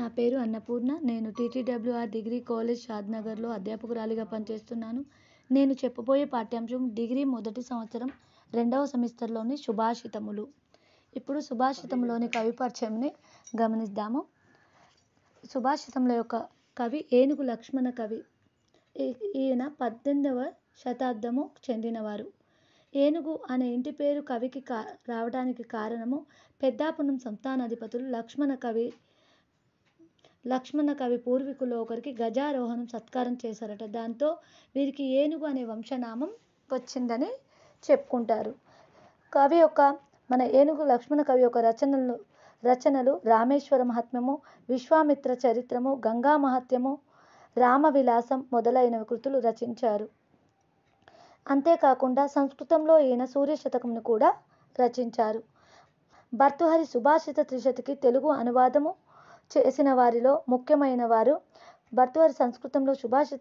నా పేరు అన్నపూర్ణ నేను టీటీడబ్ల్యూఆర్ డిగ్రీ కాలేజ్ షాద్నగర్లో అధ్యాపకురాలిగా పనిచేస్తున్నాను నేను చెప్పబోయే పాఠ్యాంశం డిగ్రీ మొదటి సంవత్సరం రెండవ సెమిస్టర్లోని సుభాషితములు ఇప్పుడు సుభాషితంలోని కవి పరిచయంని గమనిద్దాము సుభాషితముల యొక్క కవి ఏనుగు లక్ష్మణ కవి ఈయన పద్దెనిమిదవ శతాబ్దము చెందినవారు ఏనుగు అనే ఇంటి పేరు కవికి కా రావడానికి కారణము పెద్దాపురం సంస్థానాధిపతులు లక్ష్మణ కవి లక్ష్మణ కవి పూర్వీకులు ఒకరికి గజారోహణం సత్కారం చేశారట దాంతో వీరికి ఏనుగు అనే వంశనామం వచ్చిందని చెప్పుకుంటారు కవి యొక్క మన ఏనుగు లక్ష్మణ కవి యొక్క రచనలు రచనలు రామేశ్వర మహాత్మ్యము విశ్వామిత్ర చరిత్రము గంగా రామ రామవిలాసం మొదలైన కృతులు రచించారు అంతేకాకుండా సంస్కృతంలో ఈయన సూర్యశతకంను కూడా రచించారు భర్తుహరి సుభాషిత త్రిశతికి తెలుగు అనువాదము చేసిన వారిలో ముఖ్యమైన వారు భర్తవారి సంస్కృతంలో సుభాషిత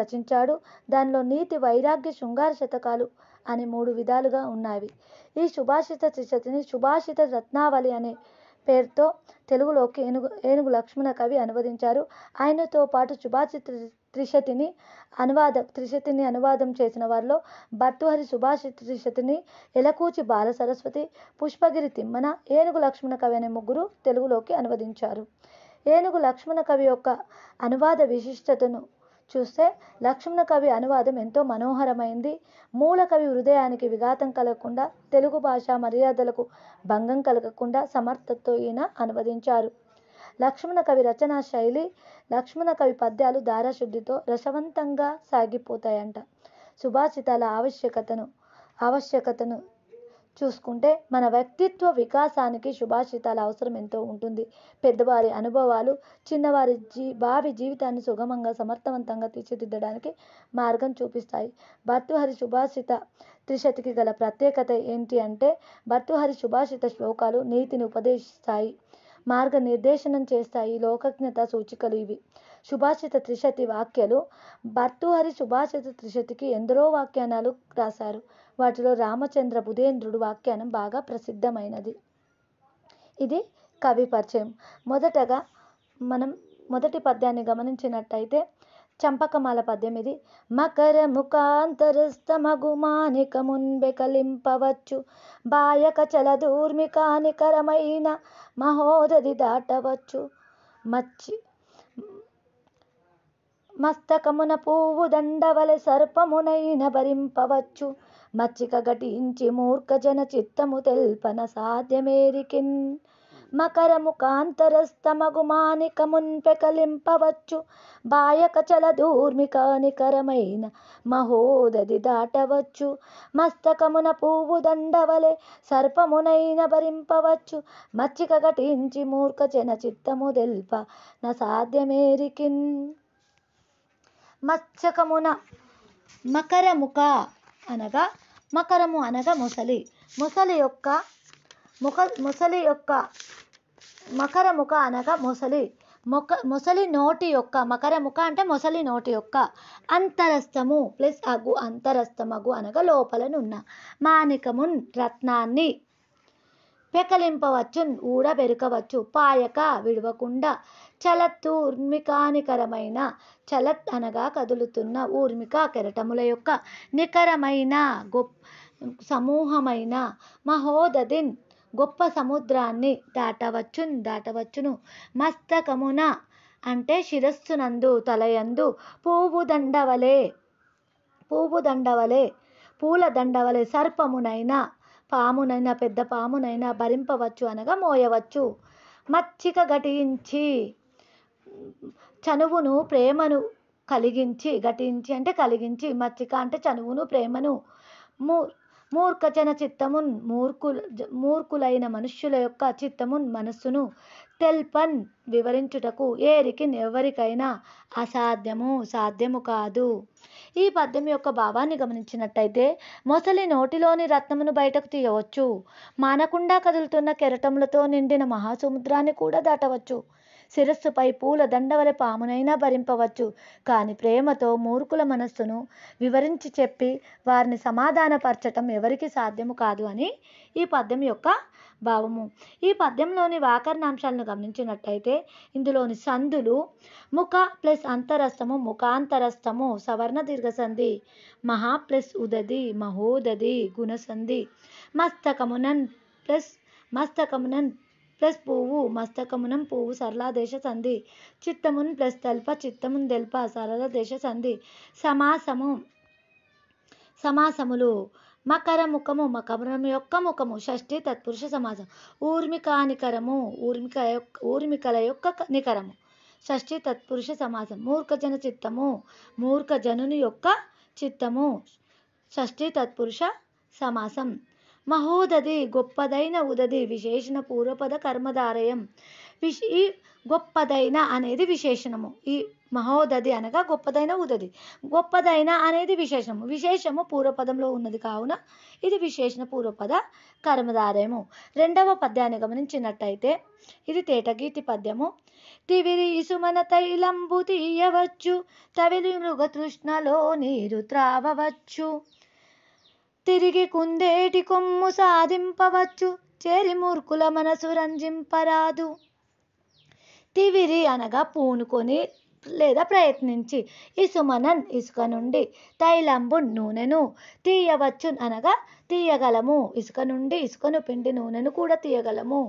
రచించాడు దానిలో నీతి వైరాగ్య శృంగార శతకాలు అనే మూడు విధాలుగా ఉన్నాయి ఈ సుభాషిత త్రిశతిని సుభాషిత రత్నావళి అనే పేరుతో తెలుగులోకి ఏనుగు ఏనుగు లక్ష్మణ కవి అనువదించారు ఆయనతో పాటు సుభాషిత త్రిశతిని అనువాదం త్రిశతిని అనువాదం చేసిన వారిలో భర్తుహరి సుభాష్ త్రిశతిని ఎలకూచి బాల సరస్వతి పుష్పగిరి తిమ్మన ఏనుగు లక్ష్మణ కవి అనే ముగ్గురు తెలుగులోకి అనువదించారు ఏనుగు లక్ష్మణ కవి యొక్క అనువాద విశిష్టతను చూస్తే లక్ష్మణ కవి అనువాదం ఎంతో మనోహరమైంది మూల కవి హృదయానికి విఘాతం కలగకుండా తెలుగు భాష మర్యాదలకు భంగం కలగకుండా సమర్థతో ఈయన అనువదించారు లక్ష్మణ కవి రచనా శైలి లక్ష్మణ కవి పద్యాలు ధారాశుద్ధితో రసవంతంగా సాగిపోతాయంట సుభాషితాల ఆవశ్యకతను ఆవశ్యకతను చూసుకుంటే మన వ్యక్తిత్వ వికాసానికి శుభాషితాల అవసరం ఎంతో ఉంటుంది పెద్దవారి అనుభవాలు చిన్నవారి జీ భావి జీవితాన్ని సుగమంగా సమర్థవంతంగా తీర్చిదిద్దడానికి మార్గం చూపిస్తాయి భర్తృహరి శుభాషిత త్రిశతికి గల ప్రత్యేకత ఏంటి అంటే భర్తృహరి శుభాషిత శ్లోకాలు నీతిని ఉపదేశిస్తాయి మార్గనిర్దేశనం చేస్తాయి లోకజ్ఞత సూచికలు ఇవి సుభాషిత త్రిశతి వాక్యాలు భర్తృహరి సుభాషిత త్రిశతికి ఎందరో వాక్యానాలు రాశారు వాటిలో రామచంద్ర బుధేంద్రుడు వాక్యానం బాగా ప్రసిద్ధమైనది ఇది కవి పరిచయం మొదటగా మనం మొదటి పద్యాన్ని గమనించినట్టయితే చంపకమాల పద్యం ఇది మకర ముఖాంతరస్థమగు మున్బె కలింపవచ్చు బాయక దూర్మికానికరమైన మహోదది దాటవచ్చు మచ్చి మస్తకమున పువ్వు దండవలె సర్పమునైన భరింపవచ్చు మచ్చిక ఘటించి మూర్ఖజన చిత్తము తెల్పన సాధ్యమేరికిన్ మకరము కాంతరస్తమగు మానికమున్పెకలింపవచ్చు బాయక చల నికరమైన మహోదది దాటవచ్చు మస్తకమున పువ్వు దండవలె సర్పమునైన భరింపవచ్చు మచ్చిక ఘటించి చెన చిత్తము దెల్ప న సాధ్యమేరికి మచ్చకమున మకరముఖ అనగా మకరము అనగా ముసలి ముసలి యొక్క ముఖ ముసలి యొక్క మకరముఖ అనగా మొసలి మొక మొసలి నోటి యొక్క మకరముఖ అంటే మొసలి నోటి యొక్క అంతరస్థము ప్లస్ అగు అంతరస్థమగు అనగా ఉన్న మాణికమున్ రత్నాన్ని పెకలింపవచ్చు పెరుకవచ్చు పాయక విడవకుండా చలత్తు చలత్ అనగా కదులుతున్న ఊర్మిక కెరటముల యొక్క నికరమైన గొప్ప సమూహమైన మహోదదిన్ గొప్ప సముద్రాన్ని దాటవచ్చును దాటవచ్చును మస్తకమున అంటే శిరస్సునందు తలయందు పువ్వు దండవలే పువ్వు దండవలే పూల దండవలే సర్పమునైనా పామునైనా పెద్ద పామునైనా భరింపవచ్చు అనగా మోయవచ్చు మచ్చిక ఘటించి చనువును ప్రేమను కలిగించి ఘటించి అంటే కలిగించి మచ్చిక అంటే చనువును ప్రేమను మూ మూర్ఖజన చిత్తమున్ మూర్ఖుల మూర్ఖులైన మనుష్యుల యొక్క చిత్తమున్ మనస్సును తెల్పన్ వివరించుటకు ఏరికి ఎవరికైనా అసాధ్యము సాధ్యము కాదు ఈ పద్యం యొక్క భావాన్ని గమనించినట్టయితే మొసలి నోటిలోని రత్నమును బయటకు తీయవచ్చు మానకుండా కదులుతున్న కెరటములతో నిండిన మహాసముద్రాన్ని కూడా దాటవచ్చు శిరస్సుపై పూల దండవల పామునైనా భరింపవచ్చు కానీ ప్రేమతో మూర్ఖుల మనస్సును వివరించి చెప్పి వారిని సమాధానపరచటం ఎవరికి సాధ్యము కాదు అని ఈ పద్యం యొక్క భావము ఈ పద్యంలోని వ్యాకరణాంశాలను గమనించినట్టయితే ఇందులోని సంధులు ముఖ ప్లస్ అంతరస్థము ముఖాంతరస్థము సవర్ణ దీర్ఘసంధి మహా ప్లస్ ఉదది మహోదది గుణసంధి మస్తకమునన్ ప్లస్ మస్తకమునన్ ప్లస్ పువ్వు మస్తకమునం పువ్వు సరళాదేశ సంధి చిత్తమున్ ప్లస్ తల్ప చిత్తమున్ దెల్ప సరళదేశ సంధి సమాసము సమాసములు మకర ముఖము మకరం యొక్క ముఖము షష్ఠి తత్పురుష సమాసం ఊర్మిక నికరము ఊర్మిక యొక్క ఊర్మికల యొక్క నికరము షష్ఠి తత్పురుష సమాసం మూర్ఖజన చిత్తము మూర్ఖజనుని యొక్క చిత్తము షష్ఠి తత్పురుష సమాసం మహోదది గొప్పదైన ఉదది విశేషణ పూర్వపద కర్మధారయం విశ ఈ గొప్పదైన అనేది విశేషణము ఈ మహోదది అనగా గొప్పదైన ఉదది గొప్పదైన అనేది విశేషము విశేషము పూర్వపదంలో ఉన్నది కావున ఇది విశేషణ పూర్వపద కర్మధారయము రెండవ పద్యాన్ని గమనించినట్టయితే ఇది తేటగీతి పద్యము తివిరి ఇసుమన తైలంబు తీయవచ్చు తవిలి మృగతృష్ణలో నీరు త్రావవచ్చు తిరిగి కుందేటి కొమ్ము సాధింపవచ్చు చేరి మూర్ఖుల మనసు రంజింపరాదు తివిరి అనగా పూనుకొని లేదా ప్రయత్నించి ఇసుమనన్ ఇసుక నుండి తైలంబు నూనెను తీయవచ్చు అనగా తీయగలము ఇసుక నుండి ఇసుకను పిండి నూనెను కూడా తీయగలము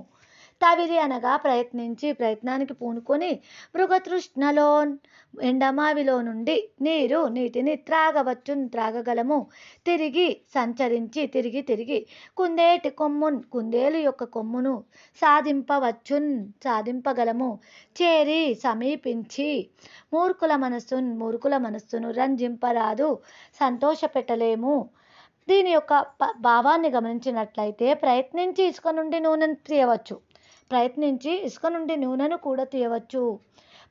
తవిరి అనగా ప్రయత్నించి ప్రయత్నానికి పూనుకొని మృగతృష్ణలో ఎండమావిలో నుండి నీరు నీటిని త్రాగవచ్చును త్రాగగలము తిరిగి సంచరించి తిరిగి తిరిగి కుందేటి కొమ్మున్ కుందేలు యొక్క కొమ్మును సాధింపవచ్చున్ సాధింపగలము చేరి సమీపించి మూర్ఖుల మనస్సును మూర్ఖుల మనస్సును రంజింపరాదు సంతోష పెట్టలేము దీని యొక్క భావాన్ని గమనించినట్లయితే ప్రయత్నించి ఇసుక నుండి నూనెను తీయవచ్చు ప్రయత్నించి ఇసుక నుండి నూనెను కూడా తీయవచ్చు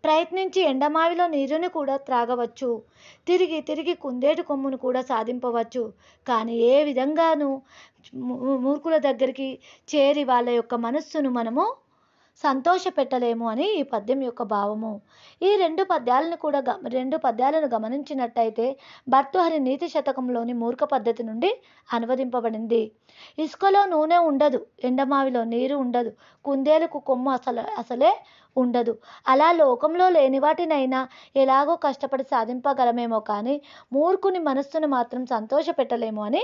ప్రయత్నించి ఎండమావిలో నీరుని కూడా త్రాగవచ్చు తిరిగి తిరిగి కుందేటి కొమ్మును కూడా సాధింపవచ్చు కానీ ఏ విధంగానూ మూర్ఖుల దగ్గరికి చేరి వాళ్ళ యొక్క మనస్సును మనము సంతోషపెట్టలేము అని ఈ పద్యం యొక్క భావము ఈ రెండు పద్యాలను కూడా రెండు పద్యాలను గమనించినట్టయితే భర్తహరి నీతి శతకంలోని మూర్ఖ పద్ధతి నుండి అనువదింపబడింది ఇసుకలో నూనె ఉండదు ఎండమావిలో నీరు ఉండదు కుందేలకు కొమ్ము అసలు అసలే ఉండదు అలా లోకంలో లేని వాటినైనా ఎలాగో కష్టపడి సాధింపగలమేమో కానీ మూర్ఖుని మనస్సును మాత్రం సంతోషపెట్టలేము అని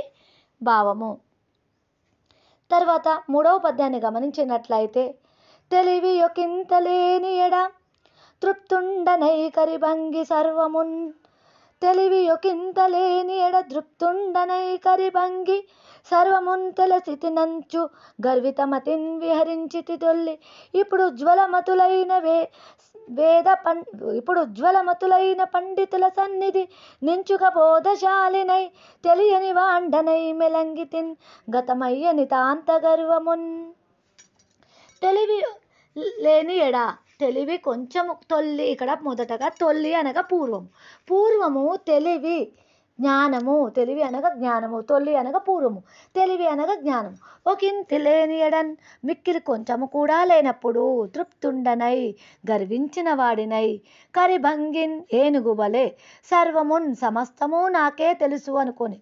భావము తర్వాత మూడవ పద్యాన్ని గమనించినట్లయితే తెలివియొకింత లేని ఎడ తృప్తుండనైకరి భంగి సర్వమున్ తెలివియొకింత లేని ఎడ నైకరి భంగి సర్వమున్ తెలసితి నంచు గర్వితమతిన్ విహరించితి తొల్లి ఇప్పుడు జ్వలమతులైన వే వేద పం ఇప్పుడు ఉజ్వలమతులైన పండితుల సన్నిధి నించుక బోధశాలినై తెలియని వాండనై మెలంగితిన్ గతమయ్యని తాంత గర్వమున్ తెలివి లేని ఎడ తెలివి కొంచెం తొల్లి ఇక్కడ మొదటగా తొల్లి అనగా పూర్వం పూర్వము తెలివి జ్ఞానము తెలివి అనగా జ్ఞానము తొల్లి అనగా పూర్వము తెలివి అనగా జ్ఞానం ఒకంతి ఎడన్ మిక్కిలి కొంచెము కూడా లేనప్పుడు తృప్తుండనై గర్వించిన వాడినై కరిభంగిన్ ఏనుగువలే సర్వమున్ సమస్తము నాకే తెలుసు అనుకొని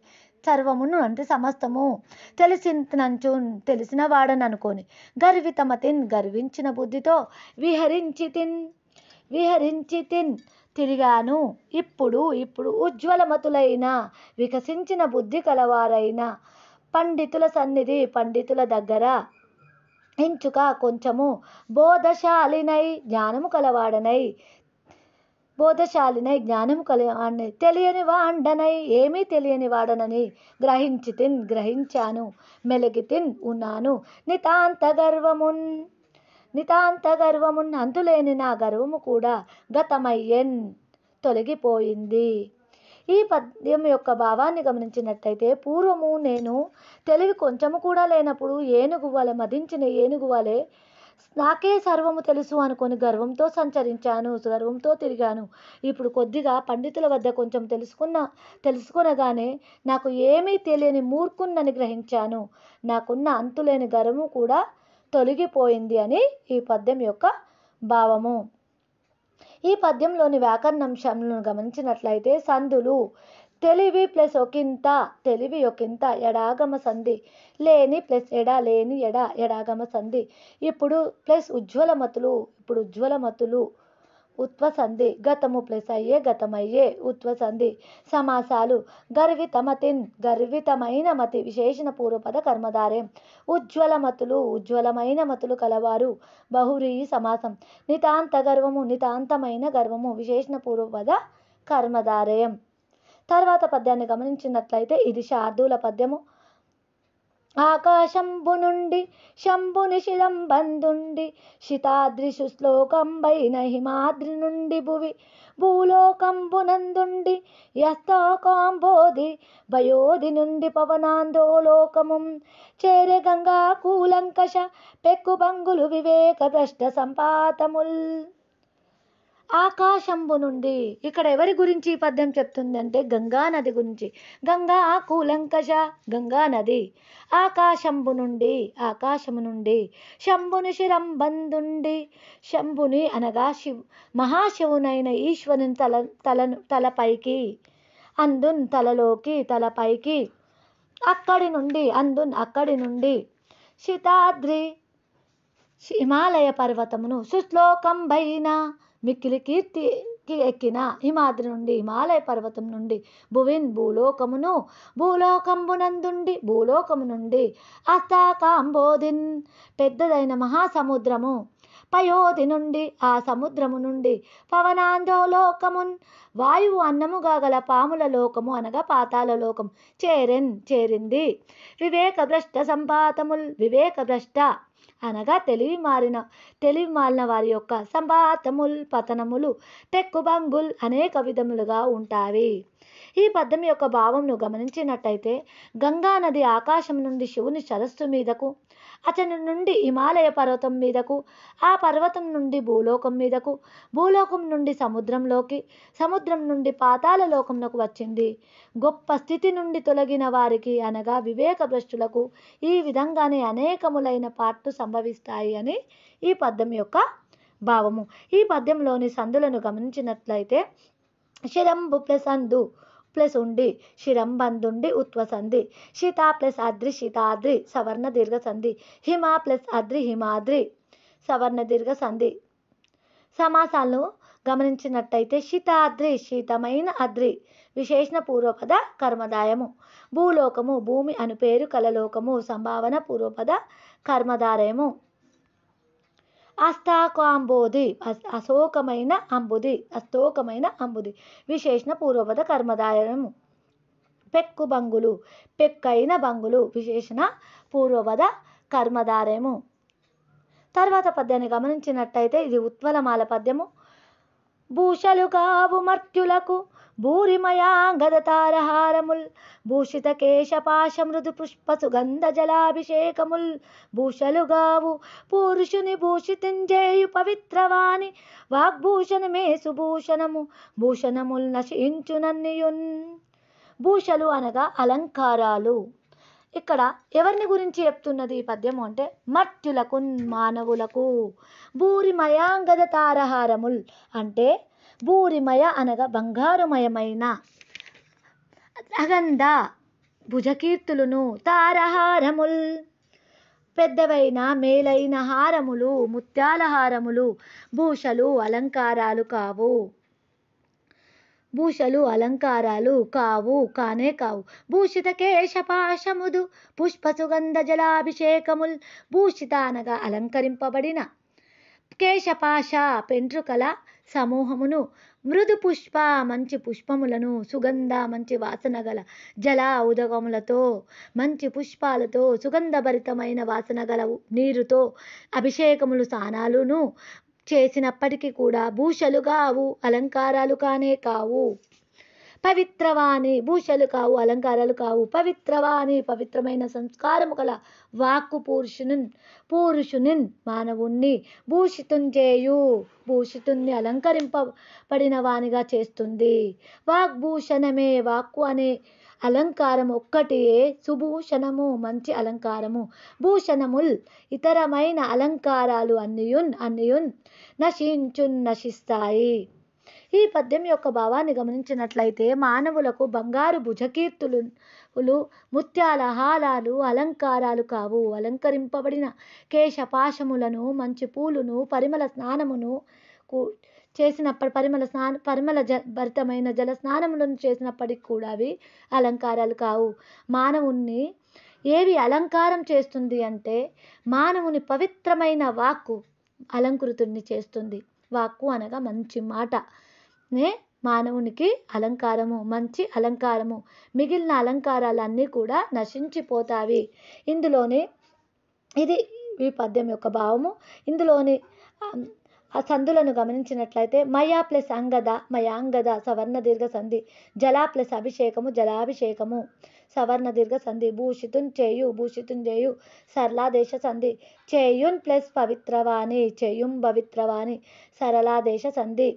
సర్వమును అంటే సమస్తము తెలిసినంచు తెలిసిన అనుకోని గర్వితమతిన్ గర్వించిన బుద్ధితో విహరించితిన్ విహరించితిన్ తిరిగాను ఇప్పుడు ఇప్పుడు ఉజ్వలమతులైన వికసించిన బుద్ధి కలవారైన పండితుల సన్నిధి పండితుల దగ్గర ఎంచుక కొంచెము బోధశాలినై జ్ఞానము కలవాడనై బోధశాలినై జ్ఞానము కలవాణ్ణి తెలియని వాండనై ఏమీ తెలియని వాడనని గ్రహించి తిన్ గ్రహించాను మెలిగి తిన్ ఉన్నాను నితాంత గర్వమున్ నితాంత గర్వమున్ అంతులేని నా గర్వము కూడా గతమయ్యన్ తొలగిపోయింది ఈ పద్యం యొక్క భావాన్ని గమనించినట్టయితే పూర్వము నేను తెలివి కొంచెము కూడా లేనప్పుడు ఏనుగు వలె మదించిన ఏనుగు వలె నాకే సర్వము తెలుసు అనుకొని గర్వంతో సంచరించాను గర్వంతో తిరిగాను ఇప్పుడు కొద్దిగా పండితుల వద్ద కొంచెం తెలుసుకున్న తెలుసుకునగానే నాకు ఏమీ తెలియని మూర్ఖున్నని గ్రహించాను నాకున్న అంతులేని గర్వము కూడా తొలగిపోయింది అని ఈ పద్యం యొక్క భావము ఈ పద్యంలోని వ్యాకరణ అంశాలను గమనించినట్లయితే సందులు తెలివి ప్లస్ ఒకంత తెలివి ఒకంత ఎడాగమ సంధి లేని ప్లస్ ఎడ లేని ఎడ ఎడాగమ సంధి ఇప్పుడు ప్లస్ ఉజ్వలమతులు ఇప్పుడు ఉజ్వలమతులు సంధి గతము ప్లస్ అయ్యే గతమయ్యే సంధి సమాసాలు గర్వితమతిన్ గర్వితమైన మతి విశేషణ పూర్వపద కర్మధారే ఉజ్వలమతులు ఉజ్వలమైన మతులు కలవారు బహురీ సమాసం నితాంత గర్వము నితాంతమైన గర్వము విశేషణ పూర్వపద కర్మధారయం తర్వాత పద్యాన్ని గమనించినట్లయితే ఇది శార్దూల పద్యము ఆకాశంబు నుండి శంభుని శిరంబందుండి శితాద్రిషు శ్లోకంబైన హిమాద్రి నుండి భువి భూలోకంబునందుండి యస్తోకాంబోధి భయోధి నుండి పవనాందోలోకముం చేరే గంగా కూలంకష పెక్కుబంగులు వివేక భ్రష్ట సంపాతముల్ ఆకాశంబు నుండి ఇక్కడ ఎవరి గురించి ఈ పద్యం చెప్తుందంటే గంగా నది గురించి గంగా కూలంకష గంగా నది ఆకాశంబు నుండి ఆకాశము నుండి శంభుని శిరంబందుండి శంభుని అనగా శివ్ మహాశివునైన ఈశ్వరుని తల తలను తలపైకి అందున్ తలలోకి తలపైకి అక్కడి నుండి అందున్ అక్కడి నుండి శితాద్రి హిమాలయ పర్వతమును సుశ్లోకం బైనా మిక్కిలి కీర్తికి ఎక్కిన హిమాద్రి నుండి హిమాలయ పర్వతం నుండి భువిన్ భూలోకమును భూలోకంబునందుండి భూలోకము నుండి అస్తాకాంబోధిన్ పెద్దదైన మహాసముద్రము పయోధి నుండి ఆ సముద్రము నుండి లోకమున్ వాయువు అన్నముగా గల పాముల లోకము అనగా పాతాల లోకం చేరెన్ చేరింది భ్రష్ట సంపాతముల్ భ్రష్ట అనగా తెలివి మారిన తెలివి మారిన వారి యొక్క సంపాతముల్ పతనములు టెక్కుబంగుల్ అనేక విధములుగా ఉంటాయి ఈ పద్యం యొక్క భావంను గమనించినట్టయితే గంగా నది ఆకాశం నుండి శివుని సరస్సు మీదకు అతని నుండి హిమాలయ పర్వతం మీదకు ఆ పర్వతం నుండి భూలోకం మీదకు భూలోకం నుండి సముద్రంలోకి సముద్రం నుండి పాతాల లోకంలోకి వచ్చింది గొప్ప స్థితి నుండి తొలగిన వారికి అనగా వివేక భ్రష్టులకు ఈ విధంగానే అనేకములైన పాటు సంభవిస్తాయి అని ఈ పద్యం యొక్క భావము ఈ పద్యంలోని సందులను గమనించినట్లయితే శిరంబు ప్రసందు ప్లస్ ఉండి బంధుండి ఉత్వ సంధి శీతా ప్లస్ అద్రి శీతాద్రి సవర్ణ దీర్ఘ సంధి హిమ ప్లస్ అద్రి హిమాద్రి సవర్ణ దీర్ఘ సంధి సమాసాలను గమనించినట్టయితే శీతాద్రి శీతమైన అద్రి విశేషణ పూర్వపద కర్మదాయము భూలోకము భూమి అను పేరు కలలోకము సంభావన పూర్వపద కర్మధారయము అస్ అశోకమైన అంబుది అస్తోకమైన అంబుది విశేషణ పూర్వపద కర్మధారము పెక్కు బంగులు పెక్కైన బంగులు విశేషణ పూర్వపద కర్మధారము తర్వాత పద్యాన్ని గమనించినట్టయితే ఇది ఉత్వలమాల పద్యము భూషలు కావు మర్త్యులకు భూరిమయాంగదతారహారముల్ భూషిత కేశపాశ మృదు పుష్ప సుగంధ జలాభిషేకముల్ భూషలుగావు పురుషుని భూషితింజేయు పవిత్రవాణి వాగ్భూషణమే సుభూషణము భూషణముల్ నశించునన్నియున్ భూషలు అనగా అలంకారాలు ఇక్కడ ఎవరిని గురించి చెప్తున్నది ఈ పద్యము అంటే మర్త్యులకు మానవులకు భూరిమయాంగద తారహారముల్ అంటే భూరిమయ అనగా బంగారుమయమైన అగంధ భుజకీర్తులను తారహారముల్ పెద్దవైన మేలైన హారములు ముత్యాల హారములు భూషలు అలంకారాలు కావు భూషలు అలంకారాలు కావు కానే కావు భూషిత కేశపాశముదు పుష్ప సుగంధ జలాభిషేకముల్ భూషిత అనగా అలంకరింపబడిన కేశపాశ పెంట్రుకల సమూహమును మృదు పుష్ప మంచి పుష్పములను సుగంధ మంచి వాసన గల జల ఉదగములతో మంచి పుష్పాలతో సుగంధభరితమైన వాసన గల నీరుతో అభిషేకములు స్నానాలును చేసినప్పటికీ కూడా భూషలు కావు అలంకారాలు కానే కావు పవిత్రవాణి భూషలు కావు అలంకారాలు కావు పవిత్రవాణి పవిత్రమైన సంస్కారము గల వాక్కు పురుషుని పురుషునిన్ మానవుణ్ణి భూషితున్ చేయు భూషితుణ్ణి అలంకరింపబడిన వాణిగా చేస్తుంది వాగ్భూషణమే వాక్కు అనే అలంకారం ఒక్కటే సుభూషణము మంచి అలంకారము భూషణముల్ ఇతరమైన అలంకారాలు అన్నియున్ అన్నియున్ నశించున్ నశిస్తాయి ఈ పద్యం యొక్క భావాన్ని గమనించినట్లయితే మానవులకు బంగారు భుజకీర్తులు ముత్యాల హారాలు అలంకారాలు కావు అలంకరింపబడిన కేశపాశములను మంచి పూలును పరిమళ స్నానమును చేసినప్పటి పరిమళ స్నాన పరిమళ జ భరితమైన జల స్నానములను చేసినప్పటికి కూడా అవి అలంకారాలు కావు మానవుణ్ణి ఏవి అలంకారం చేస్తుంది అంటే మానవుని పవిత్రమైన వాక్కు అలంకృతుడిని చేస్తుంది వాక్కు అనగా మంచి మాట నే మానవునికి అలంకారము మంచి అలంకారము మిగిలిన అలంకారాలన్నీ కూడా నశించిపోతావి ఇందులోని ఇది ఈ పద్యం యొక్క భావము ఇందులోని ఆ సంధులను గమనించినట్లయితే మయా ప్లస్ అంగద మయాంగద సవర్ణ దీర్ఘ సంధి జలా ప్లస్ అభిషేకము జలాభిషేకము సవర్ణ దీర్ఘ సంధి భూషితున్ చేయు భూషితున్ చేయు సరళాదేశ సంధి చేయున్ ప్లస్ పవిత్రవాణి చేయుం పవిత్రవాణి సరళాదేశ సంధి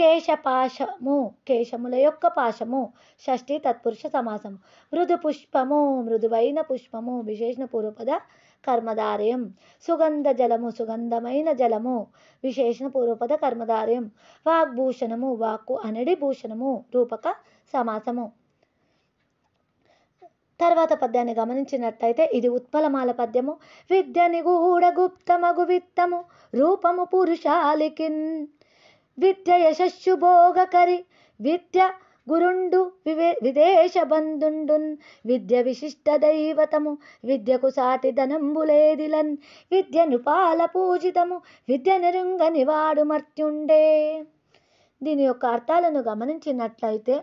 కేశపాశము కేశముల యొక్క పాశము షష్ఠి తత్పురుష సమాసము మృదు పుష్పము మృదువైన పుష్పము విశేషణ పూర్వపద కర్మధారయం సుగంధ జలము సుగంధమైన జలము విశేషణ పూర్వపద కర్మధారయం వాగ్భూషణము వాక్కు అనడి భూషణము రూపక సమాసము తర్వాత పద్యాన్ని గమనించినట్లయితే ఇది ఉత్పలమాల పద్యము విద్య నిగూఢ గుప్తమగు విత్తము రూపము పురుషాలికిన్ విద్య యశస్సు భోగకరి విద్య గురుండు వివే విదేశ బంధుండున్ విద్య విశిష్ట దైవతము విద్యకు సాటి ధనంబులేదిలన్ విద్య నృపాల పూజితము విద్య నిరుంగని వాడు మర్త్యుండే దీని యొక్క అర్థాలను గమనించినట్లయితే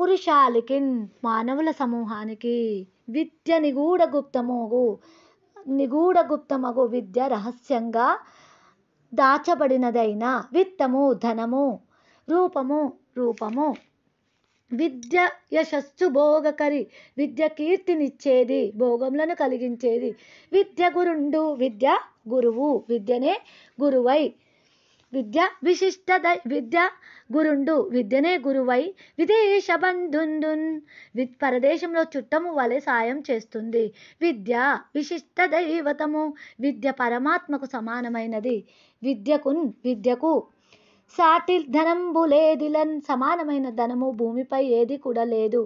పురుషాలికిన్ మానవుల సమూహానికి విద్య నిగూఢ గుప్తమగు నిగూఢ గుప్తమగు విద్య రహస్యంగా దాచబడినదైన విత్తము ధనము రూపము రూపము విద్య యశస్సు భోగకరి విద్య కీర్తినిచ్చేది భోగములను కలిగించేది విద్య గురుండు విద్య గురువు విద్యనే గురువై విద్య విశిష్ట విద్య గురుండు విద్యనే గురువై విదేశ వి పరదేశంలో చుట్టము వలె సాయం చేస్తుంది విద్య విశిష్ట దైవతము విద్య పరమాత్మకు సమానమైనది విద్యకున్ విద్యకు సాటి ధనంబులేదిలన్ సమానమైన ధనము భూమిపై ఏది కూడా లేదు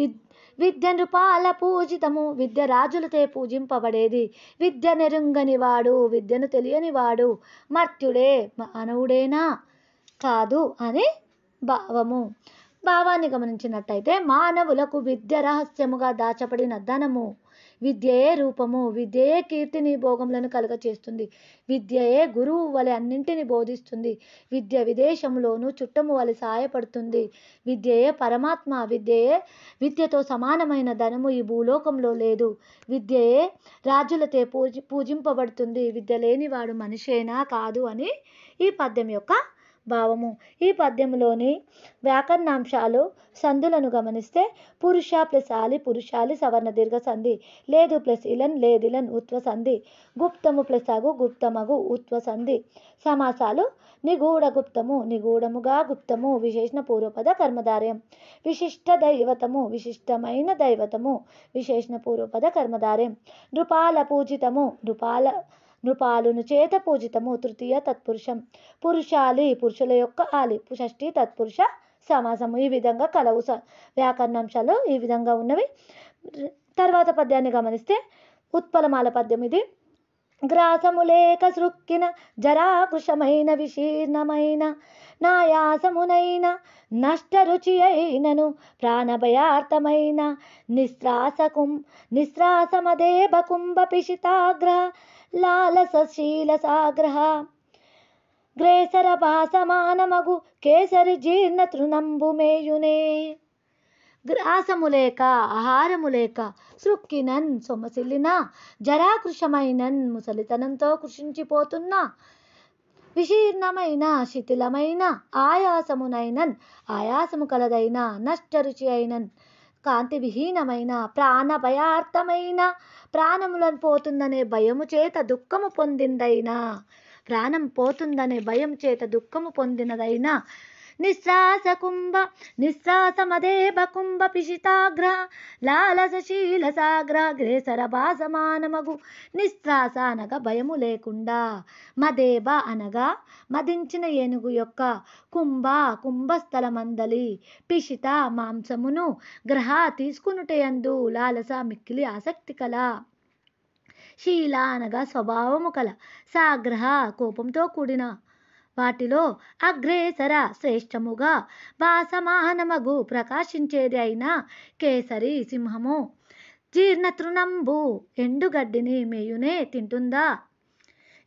విద్య విద్య నృపాల పూజితము విద్య రాజులతే పూజింపబడేది విద్య వాడు విద్యను తెలియనివాడు మర్త్యుడే మానవుడేనా కాదు అనే భావము భావాన్ని గమనించినట్టయితే మానవులకు విద్య రహస్యముగా దాచబడిన ధనము విద్యయే రూపము విద్యయే కీర్తిని భోగములను కలుగచేస్తుంది విద్యయే గురువు వలె అన్నింటిని బోధిస్తుంది విద్య విదేశంలోనూ చుట్టము వలె సహాయపడుతుంది విద్యయే పరమాత్మ విద్యయే విద్యతో సమానమైన ధనము ఈ భూలోకంలో లేదు విద్యయే రాజులతే పూజి పూజింపబడుతుంది విద్య లేనివాడు మనిషేనా కాదు అని ఈ పద్యం యొక్క భావము ఈ పద్యములోని వ్యాకరణాంశాలు సంధులను గమనిస్తే పురుష ప్లస్ ఆలి పురుషాలి సవర్ణ దీర్ఘ సంధి లేదు ప్లస్ ఇలన్ లేదిలన్ ఉత్వ సంధి గుప్తము ప్లస్ అగు గుప్తమగు ఉత్వ సంధి సమాసాలు నిగూఢ గుప్తము నిగూఢముగా గుప్తము విశేషణ పూర్వపద కర్మధార్యం విశిష్ట దైవతము విశిష్టమైన దైవతము విశేషణ పూర్వపద కర్మధార్యం నృపాల పూజితము నృపాల నృపాలును చేత పూజితము తృతీయ తత్పురుషం పురుషాలి పురుషుల యొక్క ఆలి షష్ఠి తత్పురుష సమాసము ఈ విధంగా కలవు వ్యాకరణాంశాలు ఈ విధంగా ఉన్నవి తర్వాత పద్యాన్ని గమనిస్తే ఉత్పలమాల పద్యం ఇది గ్రాసము లేక సృక్కిన జరాకుశమైన విశీర్ణమైన నాయాసమునైన నష్ట రుచి అయినను ప్రాణభయార్థమైన నిస్రాసకుం నిస్రాసమదే బకుంభ పిశితాగ్ర లాలసశీల సాగ్రహ గ్రేసర పాసమానమగు కేసరి జీర్ణ తృణంబు మేయునే గ్రాసము లేక ఆహారము లేక సృక్కినన్ సొమ్మసిల్లిన జరాకృషమైనన్ ముసలితనంతో కృషించిపోతున్న విశీర్ణమైన శిథిలమైన ఆయాసమునైనన్ ఆయాసము కలదైన నష్టరుచి అయినన్ కాంతి విహీనమైన ప్రాణ భయార్థమైన ప్రాణములను పోతుందనే భయము చేత దుఃఖము పొందిందైనా ప్రాణం పోతుందనే భయం చేత దుఃఖము పొందినదైనా ನಿಸ್ಸಾಸ కుంభ ನಿಸ್ಸಾಸ కుంభ ಕುಂಭ ಪಿಶಿತಾಗ್ರ లాలస శీల సాగ్ర గ్రేసర భాసమానమగు నిశ్రాస అనగా భయము లేకుండా మదేబ అనగా మదించిన ఏనుగు యొక్క కుంభ కుంభస్థల మందలి పిషిత మాంసమును గ్రహ తీసుకునుటయందు లాలస మిక్కిలి ఆసక్తి కల శీల అనగా స్వభావము కల సాగ్రహ కోపంతో కూడిన వాటిలో అగ్రేసర శ్రేష్టముగా భాసమానమగు ప్రకాశించేది అయిన కేసరి సింహము జీర్ణతృణంబు ఎండుగడ్డిని మేయునే తింటుందా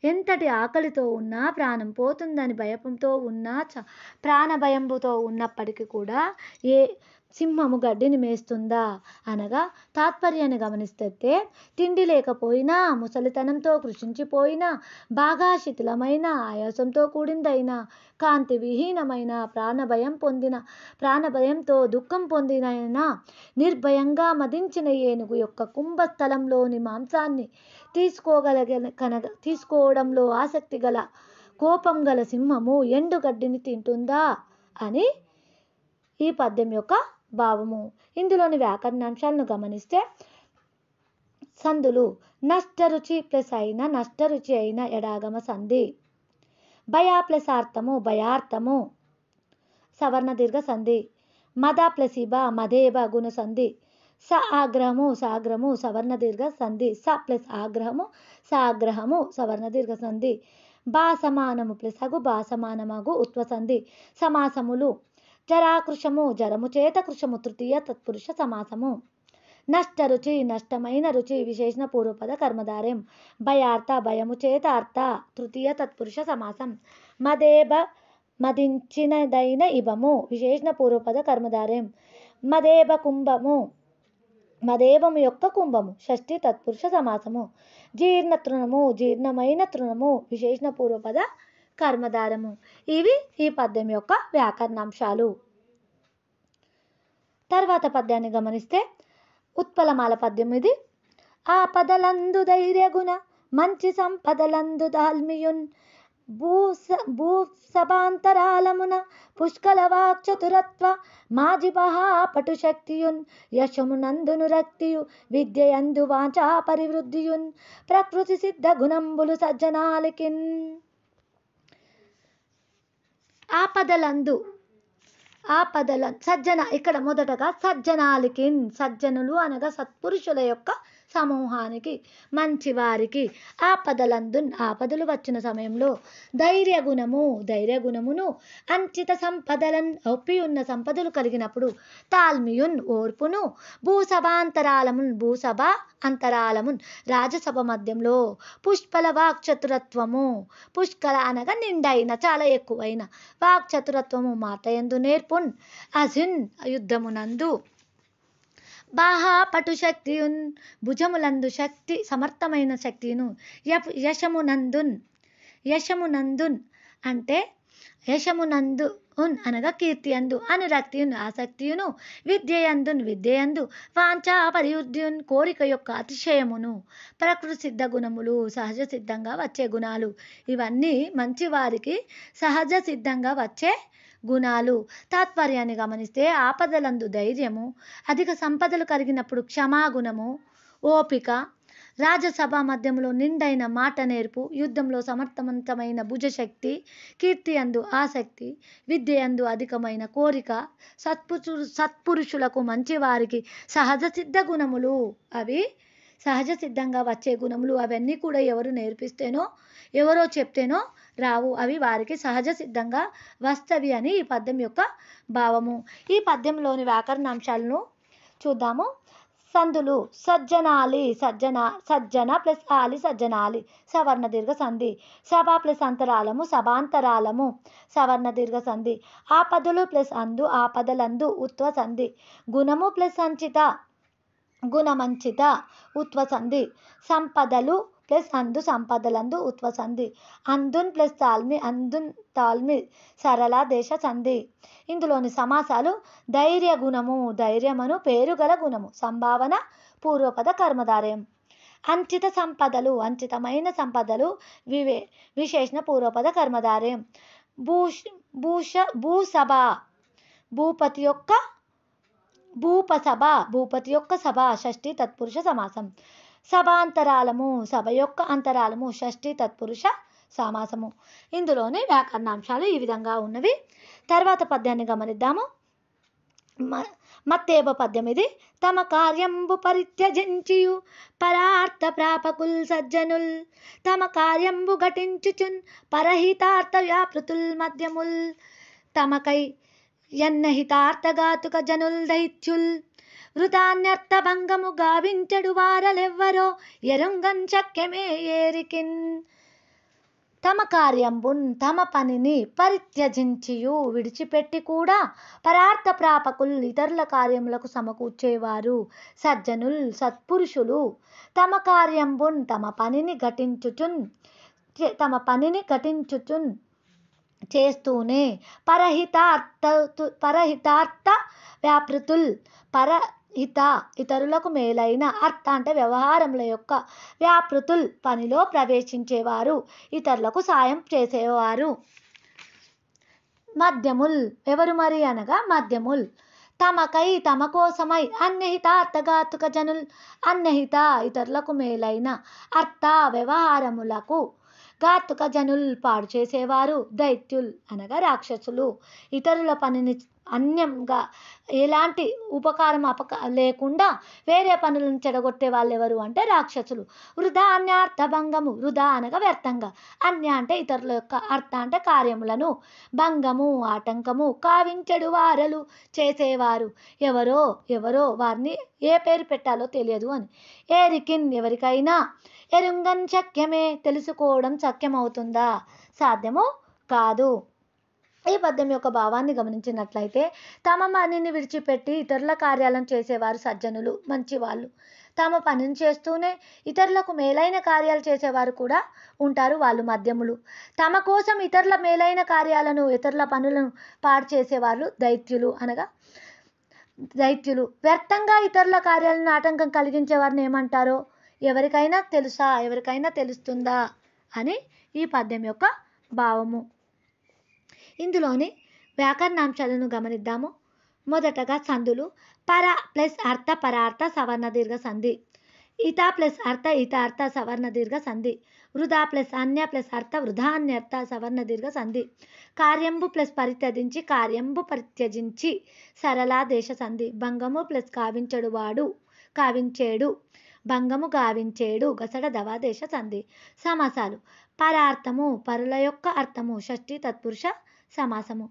ఎంతటి ఆకలితో ఉన్నా ప్రాణం పోతుందని భయంతో ఉన్న ప్రాణభయంతో ఉన్నప్పటికీ కూడా ఏ సింహము గడ్డిని మేస్తుందా అనగా తాత్పర్యాన్ని గమనిస్తే తిండి లేకపోయినా ముసలితనంతో కృషించిపోయినా బాగా శిథిలమైన ఆయాసంతో కూడిందైన కాంతి విహీనమైన ప్రాణభయం పొందిన ప్రాణభయంతో దుఃఖం పొందిన నిర్భయంగా మదించిన ఏనుగు యొక్క కుంభస్థలంలోని మాంసాన్ని తీసుకోగలగ కనగ తీసుకోవడంలో ఆసక్తి గల కోపం గల సింహము ఎండుగడ్డిని తింటుందా అని ఈ పద్యం యొక్క భావము ఇందులోని వ్యాకరణాంశాలను గమనిస్తే సందులు రుచి ప్లస్ అయిన నష్టరుచి అయిన ఎడాగమ సంధి భయా ప్లస్ ఆర్థము భయార్థము సవర్ణ దీర్ఘ సంధి మద ప్లస్ ఇబ మదేబ గుణ సంధి స ఆగ్రహము సాగ్రహము సవర్ణ దీర్ఘ సంధి స ప్లస్ ఆగ్రహము సాగ్రహము సవర్ణ దీర్ఘ సంధి బా సమానము ప్లస్ అగు బా సమానమగు ఉత్వ సంధి సమాసములు జరాకృషము జరము చేత కృషము తృతీయ తత్పురుష సమాసము నష్ట రుచి నష్టమైన రుచి విశేషణ పూర్వపద కర్మధార్యం భయార్థ భయము చేత అర్థ తృతీయ తత్పురుష సమాసం మదేబ మదించినదైన ఇవము విశేషణ పూర్వపద కర్మధార్యం మదేబ కుంభము మదేవము యొక్క కుంభము షష్ఠి తత్పురుష సమాసము జీర్ణ తృణము జీర్ణమైన తృణము విశేషణ పూర్వపద కర్మధారము ఇవి ఈ పద్యం యొక్క వ్యాకరణాంశాలు తర్వాత పద్యాన్ని గమనిస్తే ఉత్పలమాల పద్యం ఇది ఆ ధైర్య ధైర్యగుణ మంచి సంపదలందు దాల్మియున్ భూ సభాంతరాలమున పుష్కల వాక్చతురత్వ మాజిబహా శక్తియున్ యశమునందును రక్తియు విద్యయందు వాచా పరివృద్ధియున్ ప్రకృతి సిద్ధ గుణంబులు సజ్జనాలికిన్ ఆపదలందు ఆపదల సజ్జన ఇక్కడ మొదటగా సజ్జనాలకి సజ్జనులు అనగా సత్పురుషుల యొక్క సమూహానికి మంచివారికి ఆపదలందు ఆపదలు వచ్చిన సమయంలో ధైర్యగుణము ధైర్యగుణమును అంచిత సంపదలను ఒప్పి ఉన్న సంపదలు కలిగినప్పుడు తాల్మియున్ ఓర్పును భూసభాంతరాలమున్ భూసభ అంతరాలమున్ రాజసభ మధ్యంలో పుష్పల వాక్చతురత్వము పుష్కల అనగా నిండైన చాలా ఎక్కువైన వాక్చతురత్వము మాట ఎందు నేర్పున్ అజిన్ యుద్ధమునందు బాహా పటు శక్తియున్ భుజములందు శక్తి సమర్థమైన శక్తిను యశమునందున్ యశమునందున్ అంటే యశమునందు ఉన్ అనగా కీర్తి అందు అనురక్తియున్ ఆసక్తియును విద్యయందున్ విద్యయందు వాంఛా పరియుద్ధ్యున్ కోరిక యొక్క అతిశయమును ప్రకృతి సిద్ధ గుణములు సహజ సిద్ధంగా వచ్చే గుణాలు ఇవన్నీ మంచి వారికి సహజ సిద్ధంగా వచ్చే గుణాలు తాత్పర్యాన్ని గమనిస్తే ఆపదలందు ధైర్యము అధిక సంపదలు కలిగినప్పుడు క్షమాగుణము ఓపిక రాజసభ మధ్యంలో నిండైన మాట నేర్పు యుద్ధంలో సమర్థవంతమైన భుజశక్తి కీర్తి అందు ఆసక్తి విద్య అందు అధికమైన కోరిక సత్పురు సత్పురుషులకు మంచివారికి సహజ సిద్ధ గుణములు అవి సహజ సిద్ధంగా వచ్చే గుణములు అవన్నీ కూడా ఎవరు నేర్పిస్తేనో ఎవరో చెప్తేనో రావు అవి వారికి సహజ సిద్ధంగా వస్తవి అని ఈ పద్యం యొక్క భావము ఈ పద్యంలోని వ్యాకరణాంశాలను చూద్దాము సంధులు సజ్జనాలి సజ్జన సజ్జన ప్లస్ ఆలి సజ్జనాలి సవర్ణ దీర్ఘ సంధి సభ ప్లస్ అంతరాలము సభాంతరాలము సవర్ణ దీర్ఘ సంధి ఆపదలు ప్లస్ అందు ఆపదలందు ఉత్వ సంధి గుణము ప్లస్ సంచిత గుణమంచిత ఉత్వ సంధి సంపదలు ప్లస్ అందు సంపదలందు ఉత్వ సంధి అందున్ ప్లస్ తాల్మి అందున్ తాల్మి సరళ దేశ సంధి ఇందులోని సమాసాలు ధైర్య గుణము ధైర్యమను పేరు గల గుణము సంభావన పూర్వపద కర్మధారయం అంచిత సంపదలు అంచితమైన సంపదలు వివే విశేషణ పూర్వపద కర్మధారయం భూష్ భూష భూసభ భూపతి యొక్క భూపసభ భూపతి యొక్క సభ షష్ఠి తత్పురుష సమాసం సభాంతరాలము సభ యొక్క అంతరాలము షష్ఠి తత్పురుష సామాసము ఇందులోని వ్యాకరణాంశాలు ఈ విధంగా ఉన్నవి తర్వాత పద్యాన్ని గమనిద్దాము మత్తేబ ఇది తమ కార్యంబు పరిత్యజించియు పరార్థ ప్రాపకుల్ సజ్జనుల్ తమ కార్యంబు ఘటించుచున్ పరహితార్థ వ్యాపృతుల్ మధ్యముల్ తమకై గాతుక జనుల్ దైత్యుల్ ఋతాన్యర్థభంగము గావించడు వారలెవ్వరో ఎరుంగం చక్కెమే ఏరికిన్ తమ కార్యంబున్ తమ పనిని పరిత్యజించియు విడిచిపెట్టి కూడా పరార్థ ప్రాపకుల్ ఇతరుల కార్యములకు సమకూర్చేవారు సజ్జనుల్ సత్పురుషులు తమ కార్యంబున్ తమ పనిని ఘటించుచున్ తమ పనిని ఘటించుచున్ చేస్తూనే పరహితార్థ పరహితార్థ వ్యాపృతుల్ పర హిత ఇతరులకు మేలైన అర్థ అంటే వ్యవహారముల యొక్క వ్యాపృతుల్ పనిలో ప్రవేశించేవారు ఇతరులకు సాయం చేసేవారు మద్యముల్ ఎవరు మరి అనగా మద్యముల్ తమకై తమ కోసమై అన్యహిత అర్థగాతుక జనుల్ అన్యహిత ఇతరులకు మేలైన అర్థ వ్యవహారములకు ఘాతుక జనుల్ పాడు చేసేవారు దైత్యుల్ అనగా రాక్షసులు ఇతరుల పనిని అన్యంగా ఎలాంటి ఉపకారం అపక లేకుండా వేరే పనులను చెడగొట్టే వాళ్ళు ఎవరు అంటే రాక్షసులు వృధా భంగము వృధా అనగా వ్యర్థంగా అన్య అంటే ఇతరుల యొక్క అర్థ అంటే కార్యములను భంగము ఆటంకము కావించడు వారలు చేసేవారు ఎవరో ఎవరో వారిని ఏ పేరు పెట్టాలో తెలియదు అని ఏరికిన్ ఎవరికైనా ఎరుంగన్ శక్యమే తెలుసుకోవడం సఖ్యమవుతుందా సాధ్యము కాదు ఈ పద్యం యొక్క భావాన్ని గమనించినట్లయితే తమ పనిని విడిచిపెట్టి ఇతరుల కార్యాలను చేసేవారు సజ్జనులు మంచివాళ్ళు తమ పనిని చేస్తూనే ఇతరులకు మేలైన కార్యాలు చేసేవారు కూడా ఉంటారు వాళ్ళు మద్యములు తమ కోసం ఇతరుల మేలైన కార్యాలను ఇతరుల పనులను పాడు చేసేవాళ్ళు దైత్యులు అనగా దైత్యులు వ్యర్థంగా ఇతరుల కార్యాలను ఆటంకం కలిగించే వారిని ఏమంటారో ఎవరికైనా తెలుసా ఎవరికైనా తెలుస్తుందా అని ఈ పద్యం యొక్క భావము ఇందులోని వ్యాకరణాంశాలను గమనిద్దాము మొదటగా సందులు పర ప్లస్ అర్థ పరార్థ సవర్ణ దీర్ఘ సంధి ఇత ప్లస్ అర్థ ఇత అర్థ సవర్ణ దీర్ఘ సంధి వృధా ప్లస్ అన్య ప్లస్ అర్థ వృధా అర్థ సవర్ణ దీర్ఘ సంధి కార్యంబు ప్లస్ పరిత్యజించి కార్యంబు పరిత్యజించి సరళ దేశ సంధి భంగము ప్లస్ కావించడు వాడు కావించేడు భంగము గావించేడు గసడ దవాదేశ సంధి సమాసాలు పరార్థము పరుల యొక్క అర్థము షష్ఠి తత్పురుష సమాసము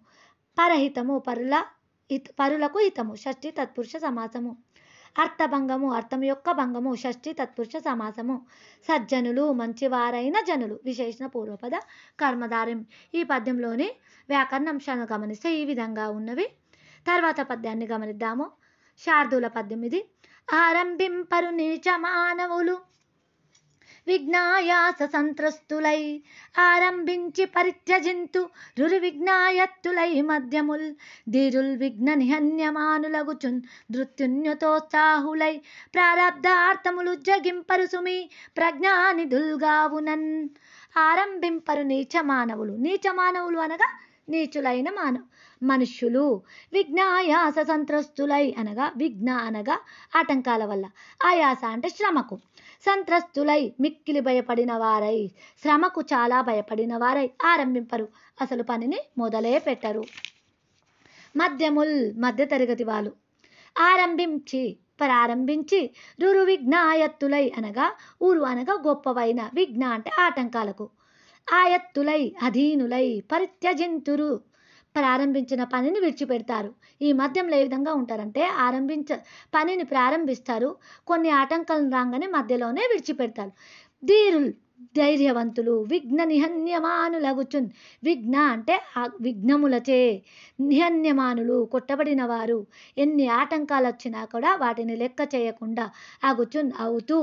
పరహితము పరుల హిత పరులకు హితము షష్ఠి తత్పురుష సమాసము అర్థభంగము అర్థం యొక్క భంగము షష్ఠి తత్పురుష సమాసము సజ్జనులు మంచివారైన జనులు విశేషణ పూర్వపద కర్మధారం ఈ పద్యంలోని వ్యాకరణాంశాలను గమనిస్తే ఈ విధంగా ఉన్నవి తర్వాత పద్యాన్ని గమనిద్దాము శార్దుల పద్యం ఇది ఆరంభింపరు నీచ మానవులు విఘ్నాయాస సంత్రస్తులై ఆరంభించి పరిత్యజింతు విఘ్నాయత్తులై మధ్యముల్ ధీరుల్ విఘ్న నిహన్యమానులగుచున్ ధృత్యున్యతోత్సాహులై ప్రారంధార్థములు జగింపరు సుమి ప్రజ్ఞానిధుల్గావునన్ ఆరంభింపరు నీచ మానవులు నీచ మానవులు అనగా నీచులైన మానవు మనుష్యులు విఘ్నాయాస సంత్రస్తులై అనగా విఘ్న అనగా ఆటంకాల వల్ల ఆయాస అంటే శ్రమకు సంత్రస్తులై మిక్కిలి భయపడిన వారై శ్రమకు చాలా భయపడిన వారై ఆరంభింపరు అసలు పనిని మొదలే పెట్టరు మధ్యముల్ తరగతి వాళ్ళు ఆరంభించి ప్రారంభించి రురు విఘ్నాయత్తులై అనగా ఊరు అనగా గొప్పవైన విఘ్న అంటే ఆటంకాలకు ఆయత్తులై అధీనులై పరిత్యజింతురు ప్రారంభించిన పనిని విడిచిపెడతారు ఈ మధ్యంలో ఏ విధంగా ఉంటారంటే ఆరంభించ పనిని ప్రారంభిస్తారు కొన్ని ఆటంకాలు రాగానే మధ్యలోనే విడిచిపెడతారు ధీరు ధైర్యవంతులు విఘ్న నిహన్యమానులగుచున్ విఘ్న అంటే విఘ్నములచే నిహన్యమానులు కొట్టబడిన వారు ఎన్ని ఆటంకాలు వచ్చినా కూడా వాటిని లెక్క చేయకుండా అగుచున్ అవుతూ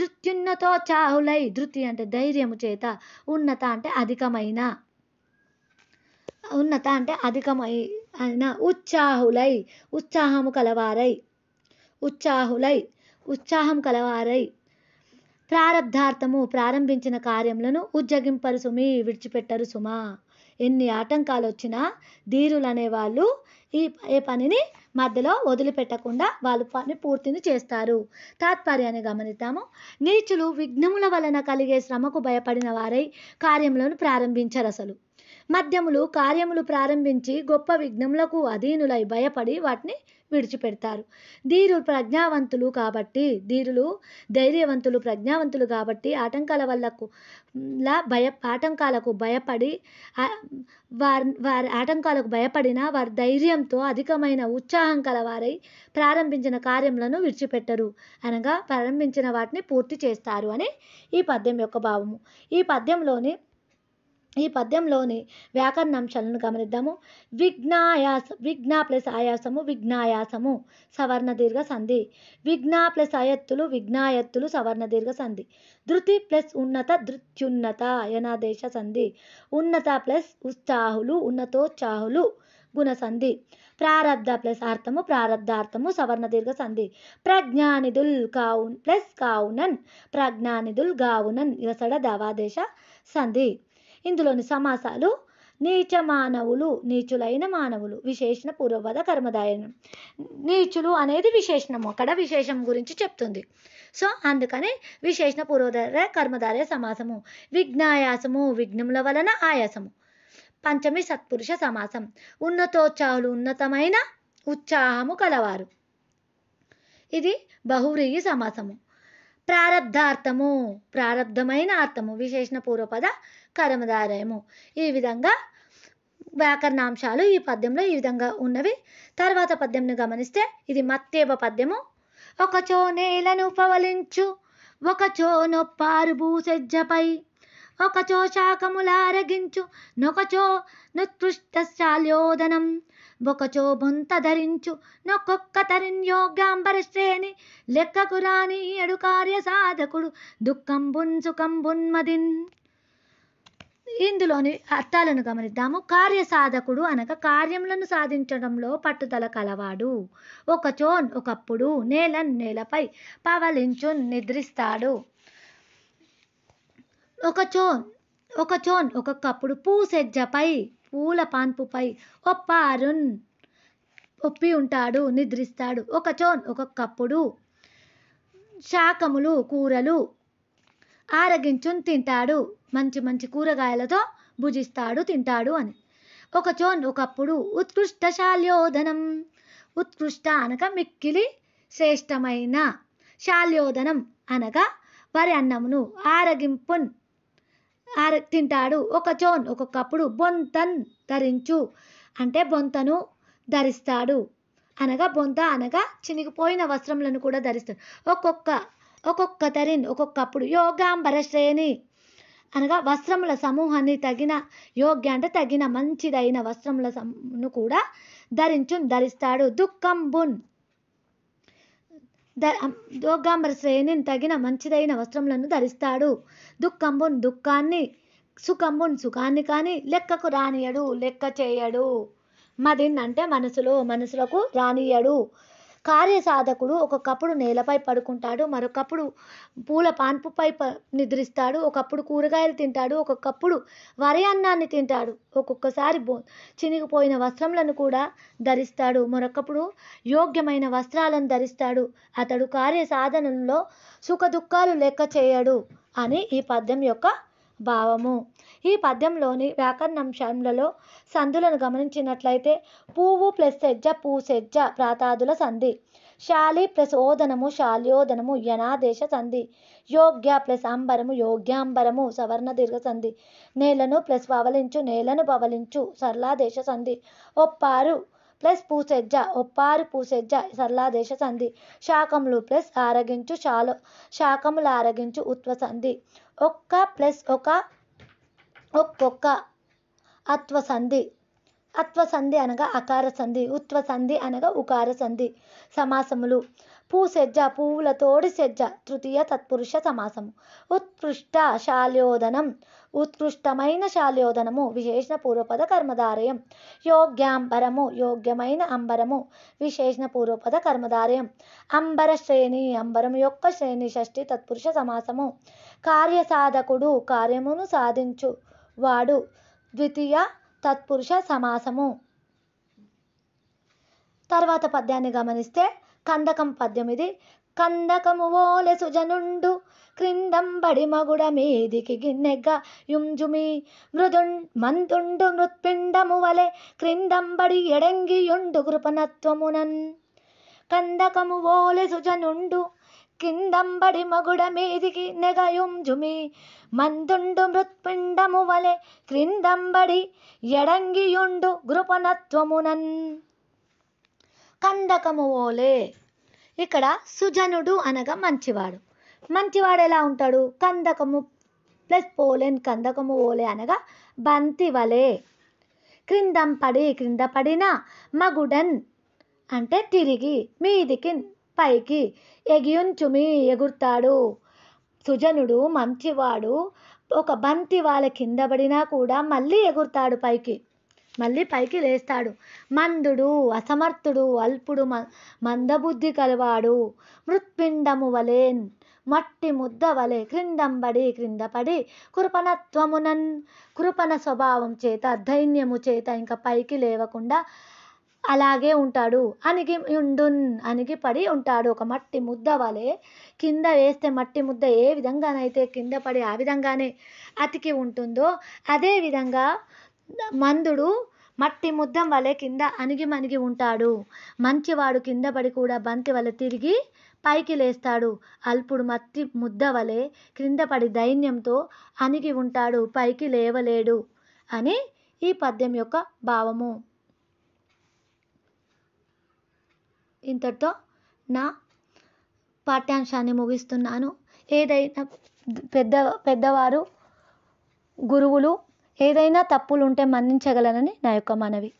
ధృత్యున్నతో చాహులై ధృతి అంటే ధైర్యము చేత ఉన్నత అంటే అధికమైన ఉన్నత అంటే అధికమై అయిన ఉత్సాహులై ఉత్సాహము కలవారై ఉత్సాహులై ఉత్సాహం కలవారై ప్రారబ్ధార్థము ప్రారంభించిన కార్యములను ఉజ్జగింపరు సుమి విడిచిపెట్టరు సుమా ఎన్ని ఆటంకాలు వచ్చినా ధీరులు అనేవాళ్ళు ఈ ఏ పనిని మధ్యలో వదిలిపెట్టకుండా వాళ్ళు పని పూర్తిని చేస్తారు తాత్పర్యాన్ని గమనిద్దాము నీచులు విఘ్నముల వలన కలిగే శ్రమకు భయపడిన వారై కార్యములను ప్రారంభించరు అసలు మద్యములు కార్యములు ప్రారంభించి గొప్ప విఘ్నములకు అధీనులై భయపడి వాటిని విడిచిపెడతారు ధీరు ప్రజ్ఞావంతులు కాబట్టి ధీరులు ధైర్యవంతులు ప్రజ్ఞావంతులు కాబట్టి ఆటంకాల వల్లకు భయ ఆటంకాలకు భయపడి వారి వారి ఆటంకాలకు భయపడిన వారి ధైర్యంతో అధికమైన ఉత్సాహం కలవారై ప్రారంభించిన కార్యములను విడిచిపెట్టరు అనగా ప్రారంభించిన వాటిని పూర్తి చేస్తారు అని ఈ పద్యం యొక్క భావము ఈ పద్యంలోని ఈ పద్యంలోని వ్యాకరణాంశాలను గమనిద్దాము విఘ్నాయాస విఘ్న ప్లస్ ఆయాసము విఘ్నాయాసము సవర్ణ దీర్ఘ సంధి విఘ్న ప్లస్ అయత్తులు విఘ్నాయత్తులు సవర్ణ దీర్ఘ సంధి ధృతి ప్లస్ ఉన్నత ధృత్యున్నత యనాదేశ సంధి ఉన్నత ప్లస్ ఉత్సాహులు ఉన్నతోత్సాహులు గుణసంధి ప్రారబ్ధ ప్లస్ అర్థము ప్రారబ్ధార్థము సవర్ణ దీర్ఘ సంధి ప్రజ్ఞానిధుల్ కావున్ ప్లస్ కావునన్ ప్రజ్ఞానిధుల్ గావునన్ ఇవసడ దవాదేశ సంధి ఇందులోని సమాసాలు నీచ మానవులు నీచులైన మానవులు విశేషణ పూర్వపద కర్మదాయనం నీచులు అనేది విశేషణము అక్కడ విశేషం గురించి చెప్తుంది సో అందుకని విశేషణ పూర్వధార కర్మధారయ సమాసము విఘ్నాయాసము విఘ్నముల వలన ఆయాసము పంచమి సత్పురుష సమాసం ఉన్నతోత్సాహులు ఉన్నతమైన ఉత్సాహము కలవారు ఇది బహువ్రీహి సమాసము ప్రారబ్ధార్థము ప్రారబ్ధమైన అర్థము విశేషణ పూర్వపద కర్మధారయము ఈ విధంగా వ్యాకరణాంశాలు ఈ పద్యంలో ఈ విధంగా ఉన్నవి తర్వాత పద్యంను గమనిస్తే ఇది మత్తేవ పద్యము ఒకచో నేలను పవలించు ఒకచో నొప్పారు భూసెజ్జపై ఒకచో శాఖములారగించు నొకచో శాల్యోధనం ఒకచో బొంత ధరించు నొక్కొక్క తరిణ్యోగాంబర శ్రేణి లెక్కకు రాని అడు కార్య సాధకుడు దుఃఖంబున్ సుఖంబున్మదిన్ ఇందులోని అర్థాలను గమనిద్దాము కార్య సాధకుడు అనగా కార్యములను సాధించడంలో పట్టుదల కలవాడు ఒక చోన్ ఒకప్పుడు నేల నేలపై పవలించు నిద్రిస్తాడు ఒకచోన్ ఒకచోన్ ఒక్కొక్కప్పుడు పూసెజ్జపై పూల పాన్పుపై ఒప్పారున్ ఒప్పి ఉంటాడు నిద్రిస్తాడు ఒకచోన్ ఒక్కొక్కప్పుడు శాకములు కూరలు ఆరగించు తింటాడు మంచి మంచి కూరగాయలతో భుజిస్తాడు తింటాడు అని ఒకచోన్ ఒకప్పుడు ఉత్కృష్ట శాల్యోధనం ఉత్కృష్ట అనక మిక్కిలి శ్రేష్టమైన శాల్యోధనం అనగా వరి అన్నమును ఆరగింపున్ ఆర తింటాడు ఒకచోన్ ఒక్కొక్కప్పుడు బొంతన్ ధరించు అంటే బొంతను ధరిస్తాడు అనగా బొంత అనగా చినిగిపోయిన వస్త్రములను కూడా ధరిస్తాడు ఒక్కొక్క ఒక్కొక్క తరిన్ ఒక్కొక్కప్పుడు యోగాంబర శ్రేణి అనగా వస్త్రముల సమూహాన్ని తగిన యోగ్య అంటే తగిన మంచిదైన వస్త్రముల సమును కూడా ధరించు ధరిస్తాడు దుఃఖంబున్ యోగాంబర శ్రేణిని తగిన మంచిదైన వస్త్రములను ధరిస్తాడు దుఃఖంబున్ దుఃఖాన్ని సుఖంబున్ సుఖాన్ని కానీ లెక్కకు రానియడు లెక్క చేయడు మదిన్ అంటే మనసులో మనసులకు రానియడు కార్యసాధకుడు ఒకప్పుడు నేలపై పడుకుంటాడు మరొకప్పుడు పూల పాన్పుపై నిద్రిస్తాడు ఒకప్పుడు కూరగాయలు తింటాడు ఒక్కొక్కప్పుడు వరి అన్నాన్ని తింటాడు ఒక్కొక్కసారి బో చినిగిపోయిన వస్త్రములను కూడా ధరిస్తాడు మరొకప్పుడు యోగ్యమైన వస్త్రాలను ధరిస్తాడు అతడు కార్యసాధనలో సుఖదుఖాలు లెక్క చేయడు అని ఈ పద్యం యొక్క భావము ఈ పద్యంలోని వ్యాకరణాంశాలలో సంధులను గమనించినట్లయితే పువ్వు ప్లస్ సెజ్జ సెజ్జ ప్రాతాదుల సంధి శాలి ప్లస్ ఓదనము శాల్యోదనము యనాదేశ సంధి యోగ్య ప్లస్ అంబరము యోగ్యాంబరము సవర్ణ దీర్ఘ సంధి నేలను ప్లస్ పవలించు నేలను పవలించు సరళాదేశ సంధి ఒప్పారు ప్లస్ పూసెజ్జ ఒప్పారు పూసెజ్జ సరళాదేశ సంధి శాకములు ప్లస్ ఆరగించు శాలో శాకములు ఆరగించు ఉత్వ సంధి ఒక్క ప్లస్ ఒక ఒక్కొక్క అత్వ సంధి అత్వ సంధి అనగా అకార సంధి ఉత్వ సంధి అనగా ఉకార సంధి సమాసములు పువ్వుల తోడి సెజ్జ తృతీయ తత్పురుష సమాసము ఉత్కృష్ట శాల్యోదనం ఉత్కృష్టమైన శాల్యోదనము విశేషణ పూర్వపద కర్మధారయం యోగ్యాంబరము యోగ్యమైన అంబరము విశేషణ పూర్వపద కర్మధారయం అంబర శ్రేణి అంబరం యొక్క శ్రేణి షష్ఠి తత్పురుష సమాసము కార్యసాధకుడు కార్యమును సాధించు వాడు ద్వితీయ తత్పురుష సమాసము తర్వాత పద్యాన్ని గమనిస్తే కందకం పద్యమిది కందకము ఓలె సుజనుండు క్రిందంబడి మగుడ మీదికి గిన్నెగ్గ యుంజుమి మృదు మంతుండు మృత్పిండము వలె క్రిందంబడి ఎడంగియుండు కృపణత్వమునన్ కందకము ఓలె సుజనుండు కిందంబడి మగుడ మీదికి నెగయుంజుమి మందుండు మృత్పిండము వలె క్రిందంబడి ఎడంగియుండు గృపణత్వమునన్ కందకము ఓలే ఇక్కడ సుజనుడు అనగా మంచివాడు మంచివాడు ఎలా ఉంటాడు కందకము ప్లస్ పోలేన్ కందకము ఓలే అనగా బంతి వలే క్రిందం పడి క్రింద పడిన మగుడన్ అంటే తిరిగి మీదికి పైకి ఎగియుంచుమి ఎగురుతాడు సుజనుడు మంచివాడు ఒక బంతి వాళ్ళ కింద పడినా కూడా మళ్ళీ ఎగురుతాడు పైకి మళ్ళీ పైకి లేస్తాడు మందుడు అసమర్థుడు అల్పుడు మ మందబుద్ధి కలవాడు మృత్పిండము వలె మట్టి ముద్ద వలె క్రిందంబడి క్రిందపడి కృపణత్వమునన్ కృపణ స్వభావం చేత ధైన్యము చేత ఇంకా పైకి లేవకుండా అలాగే ఉంటాడు అనిగి ఉండున్ అనిగి పడి ఉంటాడు ఒక మట్టి ముద్ద వలె కింద వేస్తే మట్టి ముద్ద ఏ విధంగానైతే కింద పడి ఆ విధంగానే అతికి ఉంటుందో అదే విధంగా మందుడు మట్టి ముద్దం వలె కింద అణిగి మణిగి ఉంటాడు మంచివాడు కింద పడి కూడా బంతి వలె తిరిగి పైకి లేస్తాడు అల్పుడు మట్టి ముద్ద వలె క్రింద పడి దైన్యంతో అణిగి ఉంటాడు పైకి లేవలేడు అని ఈ పద్యం యొక్క భావము ఇంతటితో నా పాఠ్యాంశాన్ని ముగిస్తున్నాను ఏదైనా పెద్ద పెద్దవారు గురువులు ఏదైనా తప్పులుంటే మన్నించగలనని నా యొక్క మనవి